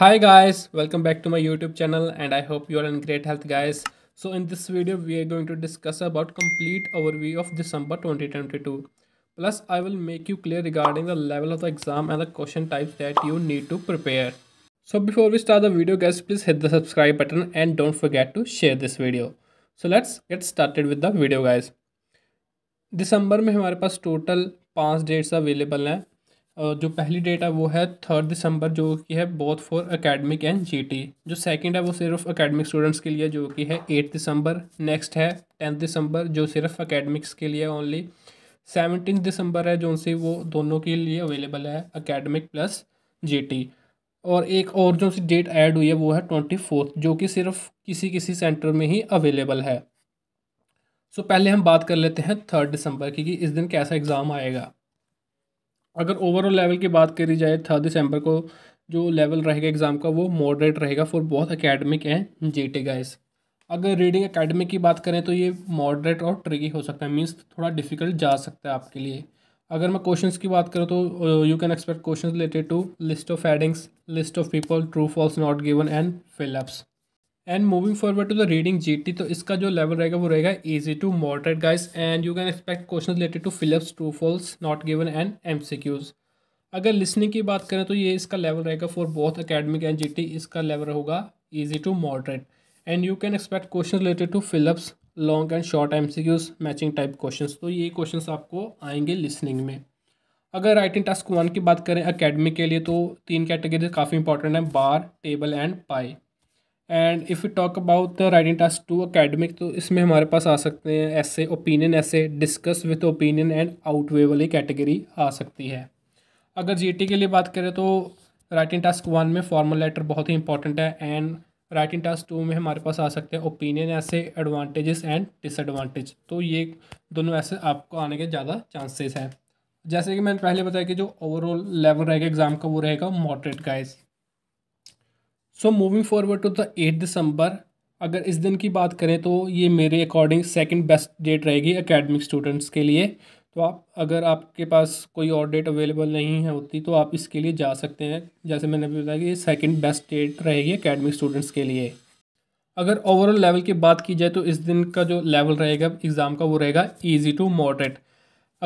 hi guys welcome back to my youtube channel and i hope you are in great health guys so in this video we are going to discuss about complete overview of december 2022 plus i will make you clear regarding the level of the exam and the question types that you need to prepare so before we start the video guys please hit the subscribe button and don't forget to share this video so let's get started with the video guys December में हमारे पास dates पाँच dates available हैं जो पहली date है वो है थर्ड दिसंबर जो कि है both for academic and GT जो सेकंड है वो सिर्फ एकेडमिक स्टूडेंट्स के लिए जो कि है एट दिसंबर नेक्स्ट है टेंथ दिसंबर जो सिर्फ एकेडमिक्स के लिए ओनली सेवनटीन दिसंबर है जो उनसे वो दोनों के लिए अवेलेबल है अकेडमिक प्लस जीटी और एक और जो सी डेट ऐड हुई है वो है ट्वेंटी फोर्थ जो कि सिर्फ किसी किसी सेंटर में ही अवेलेबल है सो so, पहले हम बात कर लेते हैं थर्ड दिसंबर की कि इस दिन कैसा एग्ज़ाम आएगा अगर ओवरऑल लेवल की बात करी जाए थर्ड दिसंबर को जो लेवल रहेगा एग्ज़ाम का वो मॉडरेट रहेगा for both academic and G T guys अगर रीडिंग अकेडमिक की बात करें तो ये मॉडरेट और ट्रिकी हो सकता है मीन्स थोड़ा डिफिकल्ट जा सकता है आपके लिए अगर मैं क्वेश्चंस की बात करूँ तो you can expect questions related to list of headings list of people true false not given and fill ups and moving forward to the reading GT तो इसका जो लेवल रहेगा वो रहेगा easy to moderate guys and you can expect question related to fill ups to false not given and MCQs अगर listening की बात करें तो ये इसका लेवल रहेगा for both academic and GT इसका लेवल होगा easy to moderate and you can expect question related to fill ups long and short M C Qs matching type question तो ये क्वेश्चन आपको आएंगे लिसनिंग में अगर राइटिंग टास्क वन की बात करें अकेडमिक के लिए तो तीन कैटेगरी काफ़ी इंपॉर्टेंट है bar table and pie and if you talk about the writing task two academic तो इसमें हमारे पास आ सकते हैं ऐसे ओपिनियन ऐसे discuss with opinion and outweigh वाली कैटेगरी आ सकती है अगर टी e के लिए बात करें तो राइटिंग टास्क वन में फॉर्मल लेटर बहुत ही इंपॉर्टेंट है एंड राइटिंग टास्क टू में हमारे पास आ सकते हैं ओपिनियन ऐसे एडवांटेजेस एंड डिसएडवांटेज तो ये दोनों ऐसे आपको आने के ज़्यादा चांसेस हैं जैसे कि मैंने पहले बताया कि जो ओवरऑल लेवल रहेगा एग्ज़ाम का वो रहेगा moderate guys so moving forward to the eight दिसंबर अगर इस दिन की बात करें तो ये मेरे अकॉर्डिंग सेकेंड बेस्ट डेट रहेगी अकेडमिक स्टूडेंट्स के लिए तो आप अगर आपके पास कोई और डेट अवेलेबल नहीं है होती तो आप इसके लिए जा सकते हैं जैसे मैंने अभी बताया कि ये सेकेंड बेस्ट डेट रहेगी अकेडमिक स्टूडेंट्स के लिए अगर ओवरऑल लेवल की बात की जाए तो इस दिन का जो लेवल रहेगा एग्ज़ाम का वो रहेगा ईजी टू मॉडरेट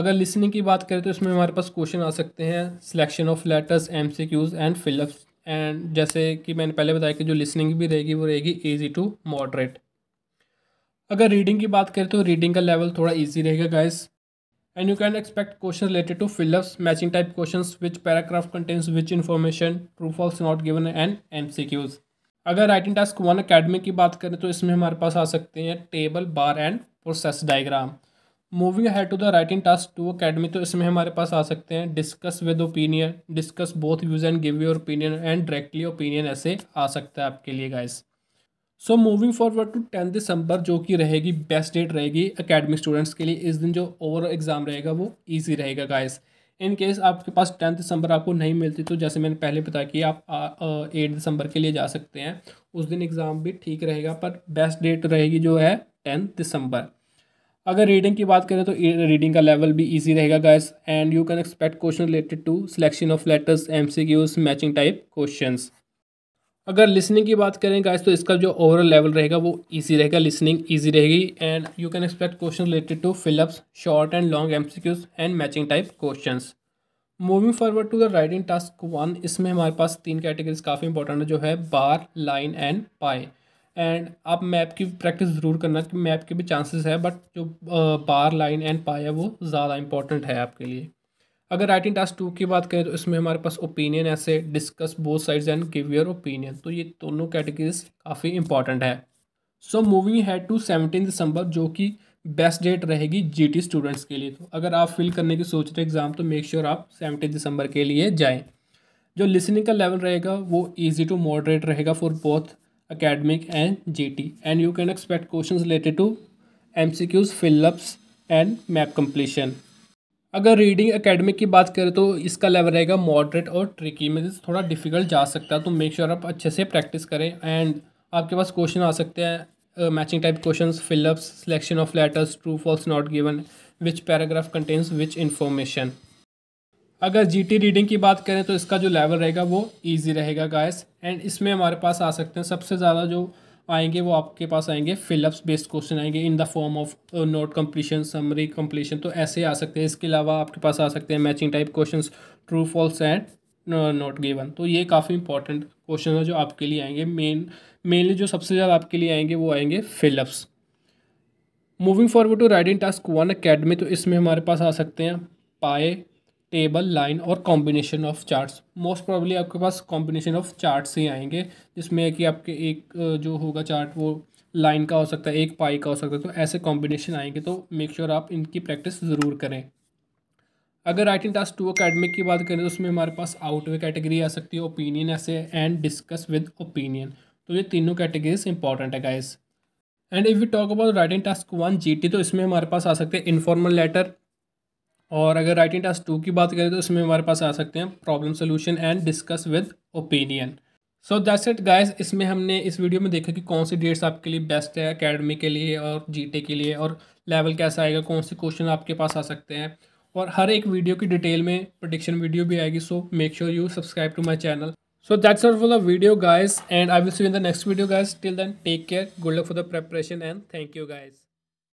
अगर लिसनिंग की बात करें तो इसमें हमारे पास क्वेश्चन आ सकते हैं selection of letters M C Qs and fill ups and जैसे कि मैंने पहले बताया कि जो लिसनिंग भी रहेगी वो रहेगी ईजी टू मॉडरेट अगर रीडिंग की बात करें तो रीडिंग का लेवल थोड़ा ईजी रहेगा guys and you can expect question related to fill ups matching type question which paragraph contents which information प्रूफ false not given and M C Qs अगर राइटिंग टास्क वन अकेडमी की बात करें तो इसमें हमारे पास आ सकते हैं table bar and process diagram moving ahead to the writing task two academy तो इसमें हमारे पास आ सकते हैं discuss with opinion discuss both views and give your opinion and directly opinion ऐसे आ सकता है आपके लिए guys so moving forward to tenth दिसंबर जो कि रहेगी बेस्ट डेट रहेगी अकेडमिक स्टूडेंट्स के लिए इस दिन जो ओवरऑल एग्जाम रहेगा वो ईजी रहेगा गाइस इन केस आपके पास टेंथ दिसंबर आपको नहीं मिलती तो जैसे मैंने पहले बताया कि आप एट दिसंबर के लिए जा सकते हैं उस दिन एग्ज़ाम भी ठीक रहेगा पर बेस्ट डेट रहेगी जो है टेंथ दिसंबर अगर रीडिंग की बात करें तो रीडिंग का लेवल भी ईजी रहेगा guys and you can expect question related to selection of letters M C Qs matching type question अगर लिसनिंग की बात करें गाइस तो इसका जो ओवरऑल लेवल रहेगा वो इजी रहेगा लिसनिंग इजी रहेगी and you can expect question related to fill ups short and long Qs and matching type question moving forward to the writing task one इसमें हमारे पास तीन कैटेगरीज काफ़ी इंपॉर्टेंट है जो है bar line and pie and आप map की practice ज़रूर करना कि मैप के भी चांसेस है बट जो बार लाइन एंड पाया वो ज़्यादा इंपॉर्टेंट है आपके लिए अगर राइटिंग टास्क टू की बात करें तो इसमें हमारे पास ओपिनियन ऐसे discuss both sides and give your opinion तो ये दोनों कैटेगरीज काफ़ी इंपॉर्टेंट है so moving ahead to seventeen दिसंबर जो कि बेस्ट डेट रहेगी जी स्टूडेंट्स के लिए तो अगर आप फिल करने की सोच रहे एग्ज़ाम तो मेक श्योर sure आप सेवनटीन दिसंबर के लिए जाएँ जो लिसनिंग का लेवल रहेगा वो ईजी टू मॉडरेट रहेगा for both academic and GT and you can expect questions related to MCQs, fill-ups and map completion. अगर रीडिंग एकेडमिक की बात करें तो इसका लेवल रहेगा मॉडरेट और ट्रिकी में थोड़ा डिफिकल्ट जा सकता है तो मेक श्योर sure आप अच्छे से प्रैक्टिस करें एंड आपके पास क्वेश्चन आ सकते हैं matching type question fill ups selection of letters true false not given which paragraph contents which information अगर जीटी रीडिंग की बात करें तो इसका जो लेवल रहेगा वो ईजी रहेगा गायस एंड इसमें हमारे पास आ सकते हैं सबसे ज़्यादा जो आएंगे वो आपके पास आएंगे फिलअप्स बेस्ड क्वेश्चन आएंगे in the form of note completion summary completion तो ऐसे आ सकते हैं इसके अलावा आपके पास आ सकते हैं matching type question true false and not given तो ये काफ़ी इंपॉर्टेंट क्वेश्चन है जो आपके लिए आएंगे मेन मेनली जो सबसे ज़्यादा आपके लिए आएंगे वो आएंगे fill ups moving forward to writing task one academy तो इसमें हमारे पास आ सकते हैं पाए टेबल लाइन और combination of charts most probably आपके पास कॉम्बिनेशन ऑफ चार्ट्स ही आएंगे जिसमें कि आपके एक जो होगा चार्ट वो लाइन का हो सकता है एक पाई का हो सकता है तो ऐसे कॉम्बिनेशन आएंगे तो मेक श्योर sure आप इनकी प्रैक्टिस ज़रूर करें अगर राइटिंग टास्क टू अकेडमिक की बात करें तो उसमें हमारे पास आउट वे कैटेगरी आ सकती है ओपिनियन ऐसे एंड डिस्कस विद ओपिनियन तो ये तीनों कैटेगरीज इंपॉर्टेंट है guys and if you talk about writing task one GT तो इसमें हमारे पास आ सकते हैं इन्फॉर्मल लेटर और अगर राइटिंग टास्क टू की बात करें तो इसमें हमारे पास आ सकते हैं problem solution and discuss with opinion so that's it guys इसमें हमने इस वीडियो में देखा कि कौन सी डेट्स आपके लिए बेस्ट है अकेडमी के लिए और जीटे के लिए और लेवल कैसा आएगा कौन से क्वेश्चन आपके पास आ सकते हैं और हर एक वीडियो की डिटेल में प्रोडिक्शन वीडियो भी आएगी so make sure you subscribe to my channel so that's all for the video guys and I will see in the next video guys till then take care good luck for the preparation and thank you guys